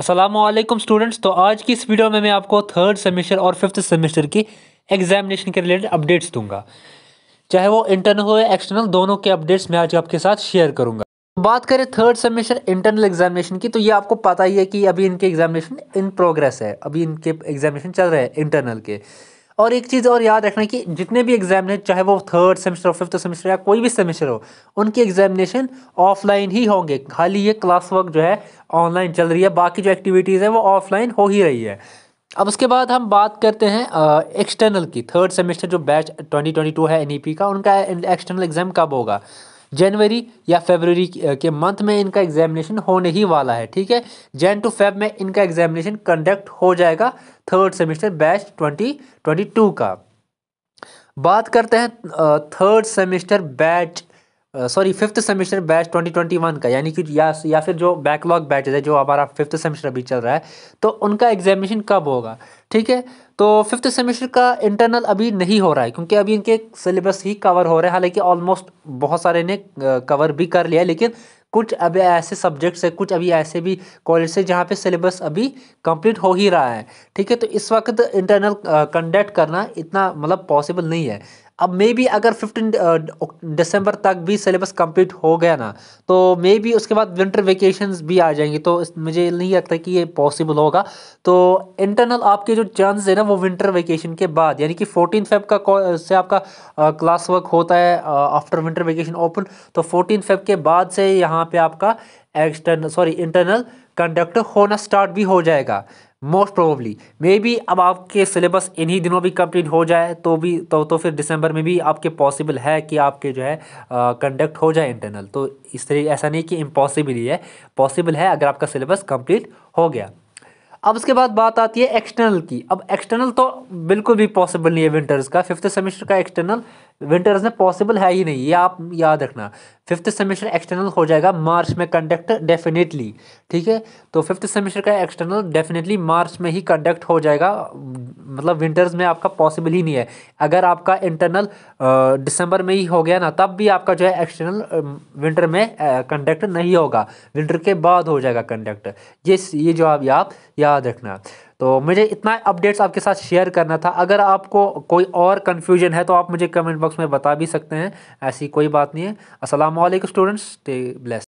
Aslam students तो आज की इस वीडियो में मैं आपको थर्ड सेमेस्टर और फिफ्थ सेमेस्टर की एग्जामिनेशन के रिलेटेड अपडेट्स दूंगा चाहे वो इंटरनल हो या एक्सटर्नल दोनों के अपडेट्स मैं आज आपके साथ शेयर करूंगा बात करें थर्ड सेमेस्टर इंटरनल एग्जामिनेशन की तो ये आपको पता ही है कि अभी इनके एग्जामिनेशन इन प्रोग्रेस है अभी इनके एग्जामिनेशन चल रहे हैं इंटरनल के और एक चीज़ और याद रखना कि जितने भी एग्जाम हैं चाहे वो थर्ड सेमेस्टर हो फिफ्थ सेमेस्टर या कोई भी सेमेस्टर हो उनकी एग्जामिनेशन ऑफलाइन ही होंगे खाली ये क्लास वर्क जो है ऑनलाइन चल रही है बाकी जो एक्टिविटीज़ है वो ऑफलाइन हो ही रही है अब उसके बाद हम बात करते हैं एक्सटर्नल की थर्ड सेमेस्टर जो बैच ट्वेंटी है एन e का उनका एक्सटर्नल एग्ज़ाम कब होगा जनवरी या फेबररी के मंथ में इनका एग्जामिनेशन होने ही वाला है ठीक है जैन टू फेब में इनका एग्जामिनेशन कंडक्ट हो जाएगा third semester batch twenty twenty two का बात करते हैं third semester batch sorry fifth semester batch 2021 का यानी कि या या फिर जो बैकलॉग बैच है जो हमारा फिफ्थ सेमेस्टर अभी चल रहा है तो उनका एग्जामिनेशन कब होगा ठीक है तो फिफ्थ सेमेस्टर का इंटरनल अभी नहीं हो रहा है क्योंकि अभी इनके सिलेबस ही कवर हो रहे हैं हालांकि ऑलमोस्ट बहुत सारे ने कवर भी कर लिया लेकिन कुछ अभी ऐसे सब्जेक्ट्स है कुछ अभी ऐसे भी कॉलेज से जहाँ पे सिलेबस अभी कंप्लीट हो ही रहा है ठीक है तो इस वक्त इंटरनल कंडक्ट करना इतना मतलब पॉसिबल नहीं है अब मे बी अगर फिफ्टीन दिसंबर uh, तक भी सिलेबस कंप्लीट हो गया ना तो मे बी उसके बाद विंटर वेकेशन भी आ जाएंगी तो मुझे नहीं लगता कि ये पॉसिबल होगा तो इंटरनल आपके जो चांस है ना वो विंटर वेकेशन के बाद यानी कि फोर्टीन फेब का से आपका क्लास uh, वर्क होता है आफ्टर विंटर वेकेशन ओपन तो फोर्टीन फेब के बाद से यहाँ पे आपका एक्सटर्नल सॉरी इंटरनल कंडक्ट होना स्टार्ट भी हो जाएगा मोस्ट प्रोबली मे बी अब आपके सिलेबस इन्हीं दिनों भी कंप्लीट हो जाए तो भी तो तो फिर दिसंबर में भी आपके पॉसिबल है कि आपके जो है कंडक्ट हो जाए इंटरनल तो इस तरीके ऐसा नहीं कि इम्पॉसिबल ही है पॉसिबल है अगर आपका सिलेबस कंप्लीट हो गया अब उसके बाद बात आती है एक्सटर्नल की अब एक्सटर्नल तो बिल्कुल भी पॉसिबल नहीं है विंटर्स का फिफ्थ सेमेस्टर का एक्सटर्नल विंटर्स में पॉसिबल है ही नहीं ये आप याद रखना फिफ्थ सेमेस्टर एक्सटर्नल हो जाएगा मार्च में कंडक्ट डेफिनेटली ठीक है तो फिफ्थ सेमेस्टर का एक्सटर्नल डेफिनेटली मार्च में ही कंडक्ट हो जाएगा मतलब विंटर्स में आपका पॉसिबल ही नहीं है अगर आपका इंटरनल दिसंबर में ही हो गया ना तब भी आपका जो है एक्सटर्नल विंटर में कंडक्ट नहीं होगा विंटर के बाद हो जाएगा कंडक्ट ये ये जो आप याद याद रखना तो मुझे इतना अपडेट्स आपके साथ शेयर करना था अगर आपको कोई और कन्फ्यूजन है तो आप मुझे कमेंट बॉक्स में बता भी सकते हैं ऐसी कोई बात नहीं है असलम स्टूडेंट्स स्टे ब्लेस